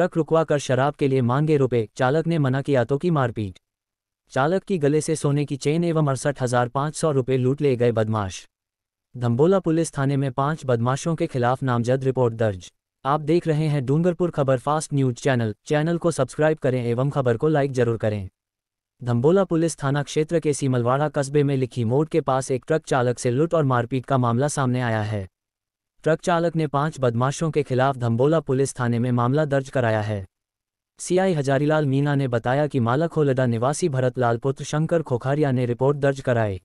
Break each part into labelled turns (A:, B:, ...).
A: truck रुकवा कर शराब के लिए मांगे रुपए चालक ने मना किया तो की मारपीट चालक की गले से सोने की चेन एवं अड़सठ हजार पाँच सौ रुपये लूट ले गए बदमाश धम्बोला पुलिस थाने में पांच बदमाशों के खिलाफ नामजद रिपोर्ट दर्ज आप देख रहे हैं Dungarpur Khabar fast news channel channel को सब्सक्राइब करें एवं खबर को लाइक जरूर करें धम्बोला पुलिस थाना क्षेत्र के सीमलवाड़ा कस्बे में लिखी मोड़ के पास एक ट्रक चालक से लूट और मारपीट का मामला सामने आया है ट्रक चालक ने पांच बदमाशों के खिलाफ धम्बोला पुलिस थाने में मामला दर्ज कराया है सीआई हजारीलाल मीना ने बताया कि मालाखोलडा निवासी भरत लाल पुत्र शंकर खोखारिया ने रिपोर्ट दर्ज कराई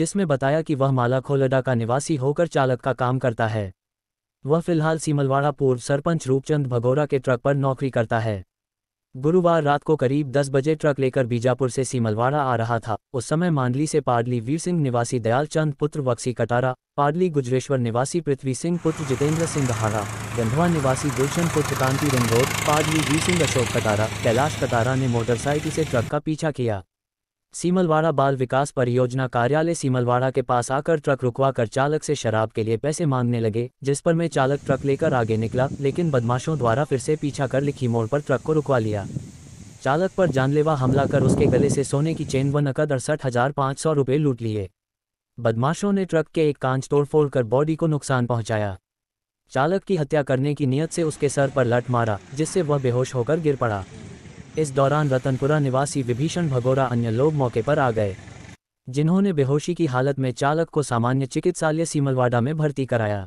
A: जिसमें बताया कि वह मालाखोलडा का निवासी होकर चालक का काम करता है वह फिलहाल सीमलवाड़ा पूर्व सरपंच रूपचंद भगोरा के ट्रक पर नौकरी करता है गुरुवार रात को करीब 10 बजे ट्रक लेकर बीजापुर से सीमलवाड़ा आ रहा था उस समय मांडली से पाडली वीर सिंह निवासी दयालचंद पुत्र वक्सी कटारा पाडली गुजरेश्वर निवासी पृथ्वी सिंह पुत्र जितेंद्र सिंह दहाड़ा गंधवा निवासी गुलशन पुत्र कांति रंगोट पाडली वी सिंह अशोक कटारा कैलाश कटारा ने मोटरसाइकिल से ट्रक का पीछा किया सीमलवाड़ा बाल विकास परियोजना कार्यालय सीमलवाड़ा के पास आकर ट्रक रुकवा कर चालक से शराब के लिए पैसे मांगने लगे जिस पर मैं चालक ट्रक लेकर आगे निकला लेकिन बदमाशों द्वारा फिर से पीछा कर लिखी मोड़ पर ट्रक को रुकवा लिया चालक पर जानलेवा हमला कर उसके गले से सोने की चेन व नकद अड़सठ हजार पाँच सौ रुपये लूट लिए बदमाशों ने ट्रक के एक कांच तोड़फोड़ कर बॉडी को नुकसान पहुंचाया चालक की हत्या करने की नियत से उसके सर पर लट मारा जिससे वह बेहोश होकर गिर पड़ा इस दौरान रतनपुरा निवासी विभीषण भगोरा अन्य लोग मौके पर आ गए जिन्होंने बेहोशी की हालत में चालक को सामान्य चिकित्सालय सीमलवाड़ा में भर्ती कराया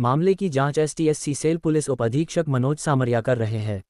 A: मामले की जांच एसटीएससी सेल पुलिस उप अधीक्षक मनोज सामरिया कर रहे हैं